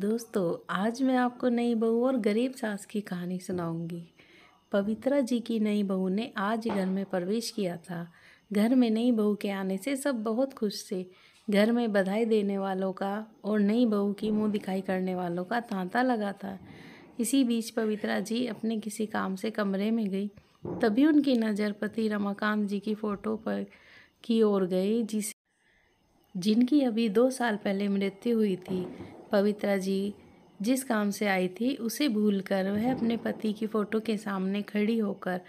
दोस्तों आज मैं आपको नई बहू और गरीब सास की कहानी सुनाऊंगी पवित्रा जी की नई बहू ने आज घर में प्रवेश किया था घर में नई बहू के आने से सब बहुत खुश थे घर में बधाई देने वालों का और नई बहू की मुंह दिखाई करने वालों का तांता लगा था इसी बीच पवित्रा जी अपने किसी काम से कमरे में गई तभी उनकी नज़र पति रमाकांत जी की फ़ोटो पर की ओर गई जिस जिनकी अभी दो साल पहले मृत्यु हुई थी पवित्रा जी जिस काम से आई थी उसे भूलकर वह अपने पति की फ़ोटो के सामने खड़ी होकर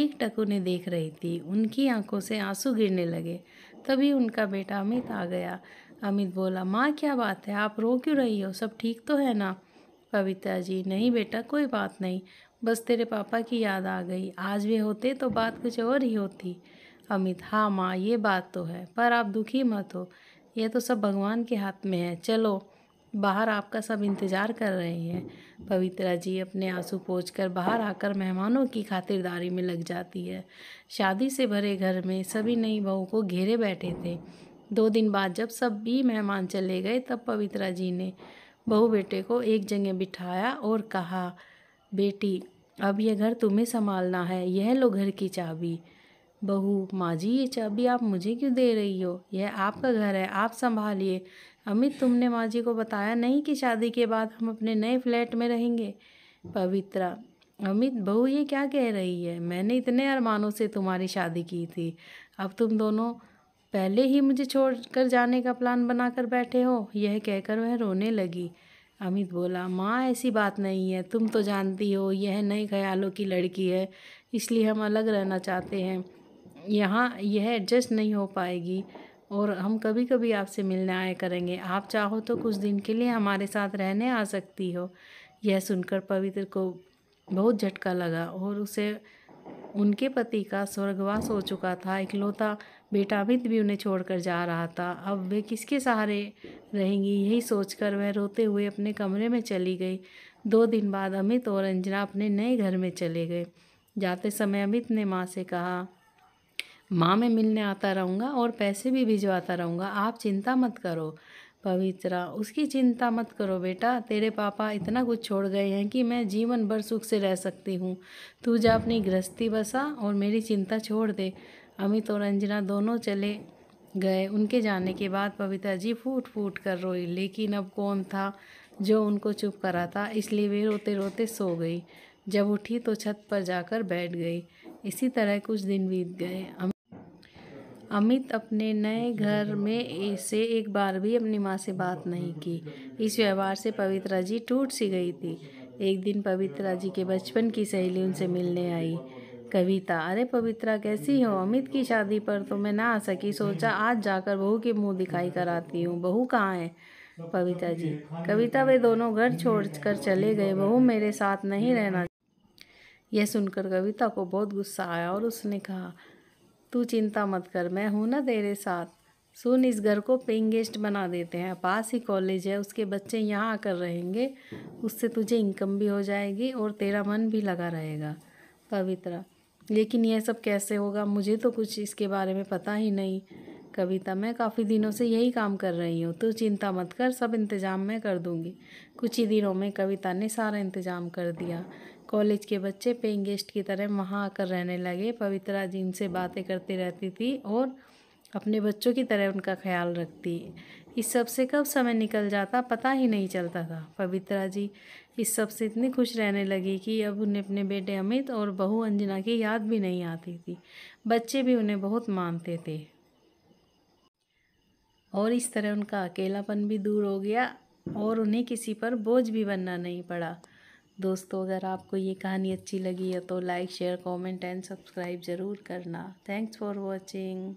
एक टकुने देख रही थी उनकी आंखों से आंसू गिरने लगे तभी उनका बेटा अमित आ गया अमित बोला माँ क्या बात है आप रो क्यों रही हो सब ठीक तो है ना पवित्रा जी नहीं बेटा कोई बात नहीं बस तेरे पापा की याद आ गई आज वे होते तो बात कुछ और ही होती अमित हाँ माँ ये बात तो है पर आप दुखी मत हो यह तो सब भगवान के हाथ में है चलो बाहर आपका सब इंतज़ार कर रहे हैं पवित्रा जी अपने आंसू कर बाहर आकर मेहमानों की खातिरदारी में लग जाती है शादी से भरे घर में सभी नई बहू को घेरे बैठे थे दो दिन बाद जब सब भी मेहमान चले गए तब पवित्रा जी ने बहू बेटे को एक जगह बिठाया और कहा बेटी अब यह घर तुम्हें संभालना है यह लो घर की चाबी बहू माँ जी ये चाबी आप मुझे क्यों दे रही हो यह आपका घर है आप संभालिए अमित तुमने माँ जी को बताया नहीं कि शादी के बाद हम अपने नए फ्लैट में रहेंगे पवित्रा अमित बहू ये क्या कह रही है मैंने इतने अरमानों से तुम्हारी शादी की थी अब तुम दोनों पहले ही मुझे छोड़ कर जाने का प्लान बनाकर बैठे हो यह कहकर वह रोने लगी अमित बोला माँ ऐसी बात नहीं है तुम तो जानती हो यह नए ख्यालों की लड़की है इसलिए हम अलग रहना चाहते हैं यहाँ यह एडजस्ट नहीं हो पाएगी और हम कभी कभी आपसे मिलने आया करेंगे आप चाहो तो कुछ दिन के लिए हमारे साथ रहने आ सकती हो यह सुनकर पवित्र को बहुत झटका लगा और उसे उनके पति का स्वर्गवास हो चुका था इकलौता बेटा अमित भी उन्हें छोड़कर जा रहा था अब वे किसके सहारे रहेंगी यही सोचकर वह रोते हुए अपने कमरे में चली गई दो दिन बाद अमित और अंजना अपने नए घर में चले गए जाते समय अमित ने माँ से कहा माँ में मिलने आता रहूँगा और पैसे भी भिजवाता रहूँगा आप चिंता मत करो पवित्रा उसकी चिंता मत करो बेटा तेरे पापा इतना कुछ छोड़ गए हैं कि मैं जीवन भर सुख से रह सकती हूँ तू जा अपनी गृहस्थी बसा और मेरी चिंता छोड़ दे अमित और अंजना दोनों चले गए उनके जाने के बाद पवित्रा जी फूट फूट कर रोई लेकिन अब कौन था जो उनको चुप करा था इसलिए वे रोते रोते सो गई जब उठी तो छत पर जाकर बैठ गई इसी तरह कुछ दिन बीत गए अमित अपने नए घर में से एक बार भी अपनी माँ से बात नहीं की इस व्यवहार से पवित्रा जी टूट सी गई थी एक दिन पवित्रा जी के बचपन की सहेली उनसे मिलने आई कविता अरे पवित्रा कैसी हो अमित की शादी पर तो मैं ना आ सकी सोचा आज जाकर बहू के मुंह दिखाई कराती हूँ बहू कहाँ है पविता जी कविता वे दोनों घर छोड़कर चले गए बहू मेरे साथ नहीं रहना यह सुनकर कविता को बहुत गुस्सा आया और उसने कहा तू चिंता मत कर मैं हूँ ना तेरे साथ सुन इस घर को पेइंग गेस्ट बना देते हैं पास ही कॉलेज है उसके बच्चे यहाँ आकर रहेंगे उससे तुझे इनकम भी हो जाएगी और तेरा मन भी लगा रहेगा पवित्रा लेकिन यह सब कैसे होगा मुझे तो कुछ इसके बारे में पता ही नहीं कविता मैं काफ़ी दिनों से यही काम कर रही हूँ तू तो चिंता मत कर सब इंतज़ाम मैं कर दूँगी कुछ ही दिनों में कविता ने सारा इंतज़ाम कर दिया कॉलेज के बच्चे पेइंग गेस्ट की तरह वहाँ आकर रहने लगे पवित्रा जी उनसे बातें करती रहती थी और अपने बच्चों की तरह उनका ख्याल रखती इस सब से कब समय निकल जाता पता ही नहीं चलता था पवित्रा जी इस सब से इतनी खुश रहने लगी कि अब उन्हें अपने बेटे अमित और बहू अंजना की याद भी नहीं आती थी बच्चे भी उन्हें बहुत मानते थे और इस तरह उनका अकेलापन भी दूर हो गया और उन्हें किसी पर बोझ भी बनना नहीं पड़ा दोस्तों अगर आपको ये कहानी अच्छी लगी है तो like share comment and subscribe ज़रूर करना थैंक्स फॉर वॉचिंग